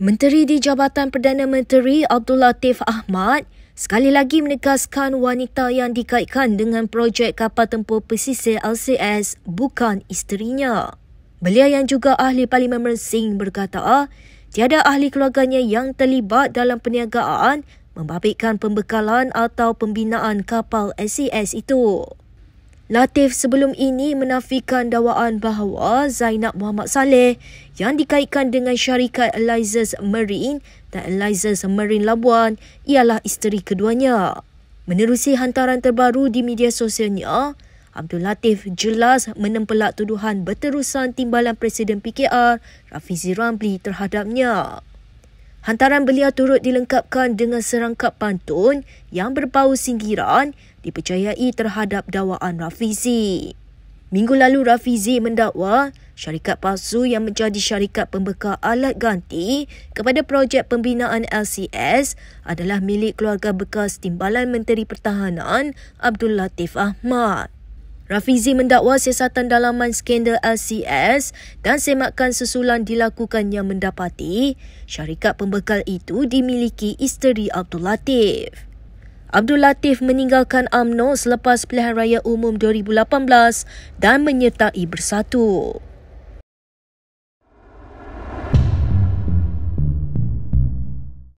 Menteri di Jabatan Perdana Menteri Abdul Latif Ahmad sekali lagi menegaskan wanita yang dikaitkan dengan projek kapal tempur pesisir LCS bukan isterinya. Beliau yang juga ahli Parlimen Mersing berkata, tiada ahli keluarganya yang terlibat dalam perniagaan membabitkan pembekalan atau pembinaan kapal SES itu. Latif sebelum ini menafikan dakwaan bahawa Zainab Muhammad Saleh yang dikaitkan dengan syarikat Eliza's Marine dan Eliza's Marine Labuan ialah isteri keduanya. Menerusi hantaran terbaru di media sosialnya, Abdul Latif jelas menempelak tuduhan berterusan timbalan Presiden PKR Rafizi Ramli terhadapnya. Hantaran beliau turut dilengkapkan dengan serangkap pantun yang berbau singgiran dipercayai terhadap dakwaan Rafizi. Minggu lalu Rafizi mendakwa syarikat palsu yang menjadi syarikat pembekal alat ganti kepada projek pembinaan LCS adalah milik keluarga bekas Timbalan Menteri Pertahanan Abdul Latif Ahmad. Rafizi mendakwa siasatan dalaman skandal LCS dan semakan susulan dilakukannya mendapati syarikat pembekal itu dimiliki isteri Abdul Latif. Abdul Latif meninggalkan UMNO selepas pilihan raya umum 2018 dan menyertai bersatu.